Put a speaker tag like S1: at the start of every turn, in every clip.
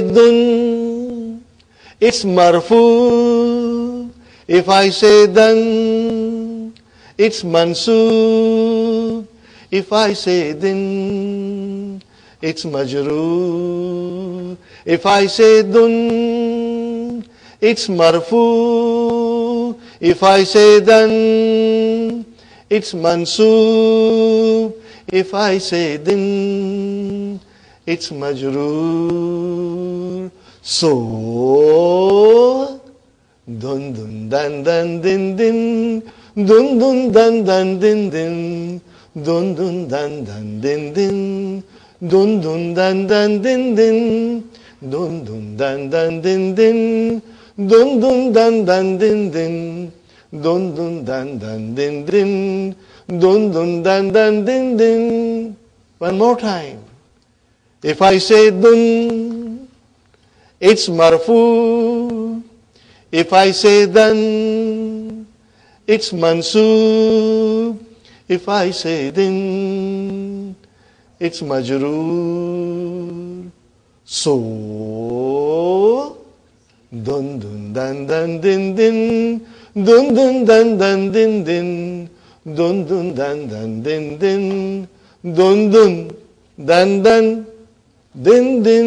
S1: Dun, it's marfu. If I say dan, it's mansu. If I say din, it's majru. If I say dun, it's marfu. If I say dan, it's mansu. If I say din, it's majru. So, dun dun dun dun din din, dun dun dun dun din din, dun dun dun dun din din, dun dun dun dun din din, dun dun dun dun din din, dun dun dun dun din din, dun dun dun dun din din, dun dun dun dun din din. One more time. If I say dun it's marfu. If I say then, it's mansub. If I say then, it's majrur. So, dun dun dun dun din din, dun dun dun dun din din, dun dun dun dun din din, dun dun dun dun din din.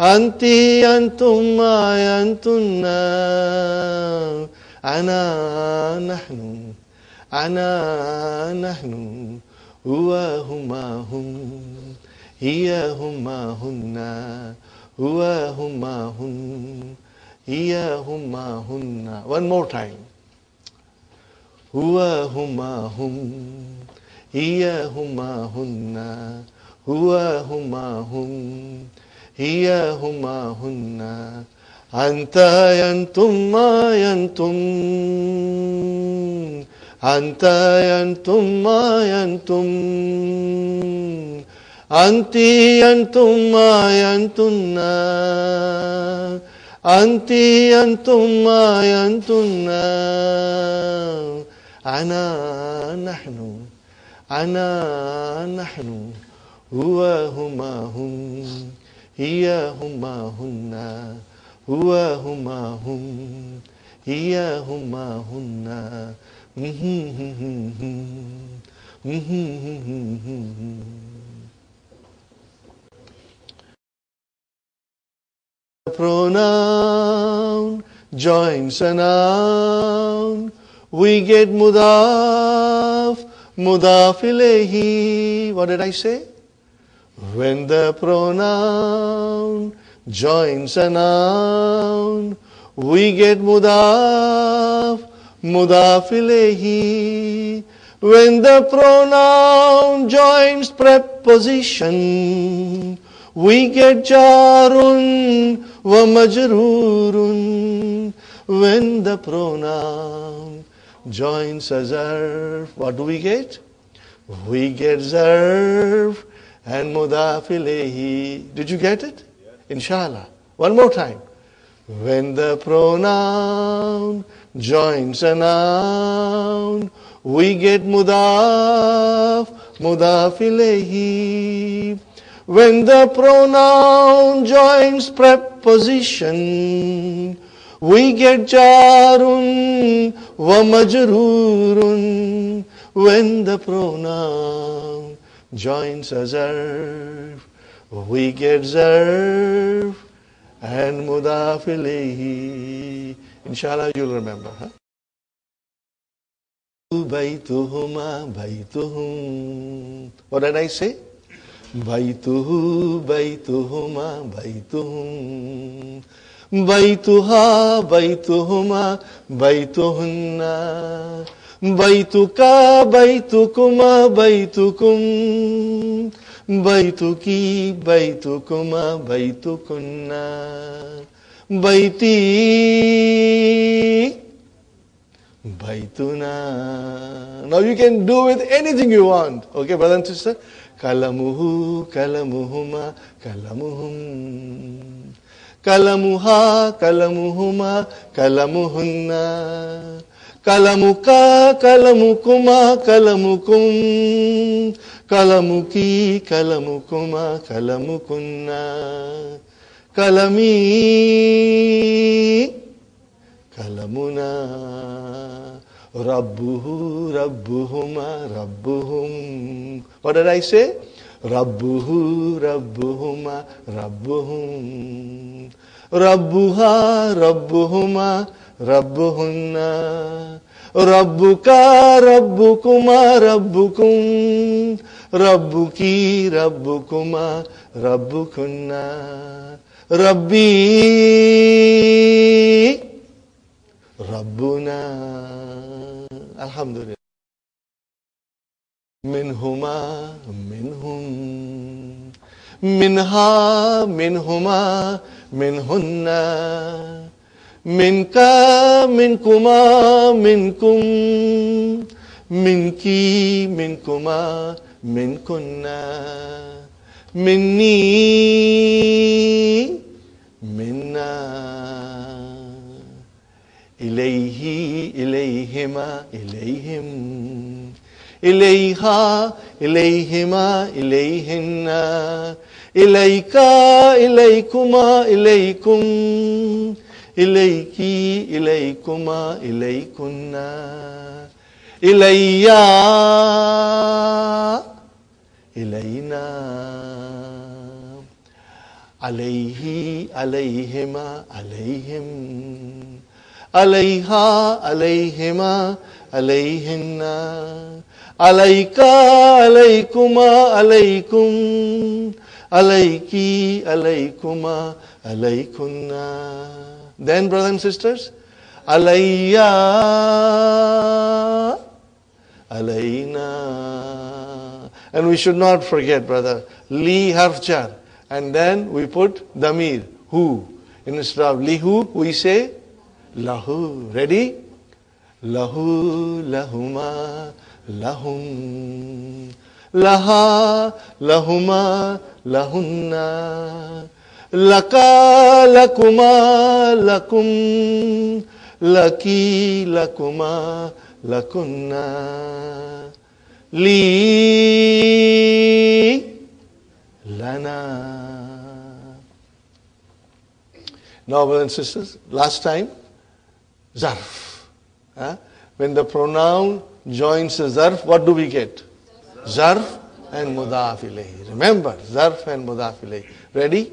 S1: أنت أنتم أنتن أنا نحن أنا نحن هو هما هم هي هما هن هو هما هن هي هما هن One more time هو هما هم هي هما هن هو هما هم هي هما هن أنت ينتم ما ينتم أنت ينتم ما ينتم أنت ينتم ما ينتن أنت ينتم ما ينتن أنا نحن أنا نحن هو هما هم hiya huma hunna huwa huma hum hiya huma hunna The pronoun joins a noun we get mudaf mudaf ilayhi what did i say when the pronoun joins a noun, we get mudaf, mudaf When the pronoun joins preposition, we get jarun wa majrurun. When the pronoun joins a zarf, what do we get? We get zarf and mudafilehi. Did you get it? Inshallah. One more time. When the pronoun joins a noun, we get mudaf, mudafilehi. When the pronoun joins preposition, we get jarun wa majrurun. When the pronoun joints as We get serve, and mudafili. Inshallah, you'll remember. Huh? Baituhuma baituhum. What did I say? Baituhu baituhuma baituhum. Baituha baituhuma baituhunna. بيتك بيتكما بيتكم بيتكي بيتكما بيتكن بيتي بيتنا Now you can do with anything you want. Okay, brother and sister? كلمه كلمهما كلمهم كلمها كلمهما كلمهن కలముకా కలముకుమా కలముకుం కలముకి కలముకుమా కలముకున్నా కలమీ కలమునా రబ్బుహు రబ్బుహుమా రబ్బుహుం వాట్ ఐ సే రబ్బుహు రబ్బుహుమా రబ్బుహుం రబ్బుహా రబ్బుహుమా ربهن ربك ربكما ربكم ربك ربكما ربكن ربي ربنا الحمد لله منهما منهم منها منهما منهن منك منكما منكم منك منكما منكن مني منا إليه إليهما إليهم إليها إليهما إليهن إليك إليكما إليكم, إليكم إليك إليكما إليكنا إلي إلينا عليه عليهما عليهم عليها عليهما عليهن عليك عليكما عليكم عليك عليكما عليكن Then, brothers and sisters, alayya, alayna. And we should not forget, brother, li Harfjar. And then we put damir, who. Instead of lihu, we say lahu. Ready? Lahu, lahuma, lahum. Laha, lahuma, lahunna. Lakalakuma lakum لكم lakuma lakunna li لي Now, brothers and sisters, last time, zarf. Huh? When the pronoun joins the zarf, what do we get? Zarf and mudaf Remember, zarf and mudaf Ready?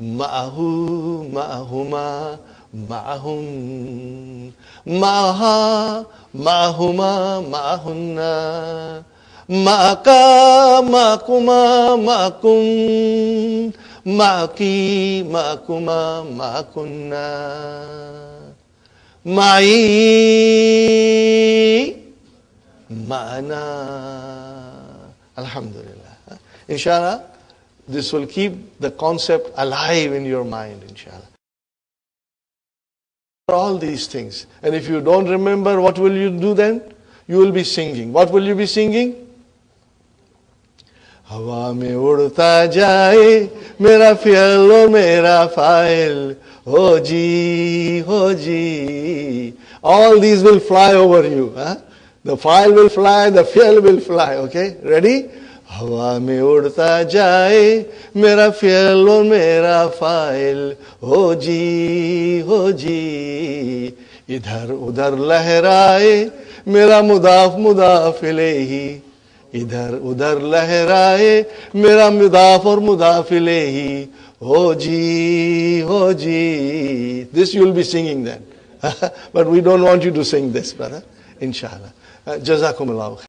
S1: معه معهما معهم معها معهما معهن معك معكما معكم معك معكما معكن معي معنا الحمد لله إن شاء الله This will keep the concept alive in your mind, inshallah. All these things. And if you don't remember, what will you do then? You will be singing. What will you be singing? हवा में उड़ता जाए मेरा फियल मेरा file हो जी हो जी all these will fly over you the file will fly the file will fly okay ready हवा में उड़ता जाए मेरा फेल और मेरा फाइल हो जी हो जी इधर उधर लहराए मेरा मुदाफ मुदाफिले ही इधर उधर लहराए मेरा मुदाफ और मुदाफिले ही हो जी हो जी this you will be singing then but we don't want you to sing this brother इंशाल्लाह जजाकुम अल्लाह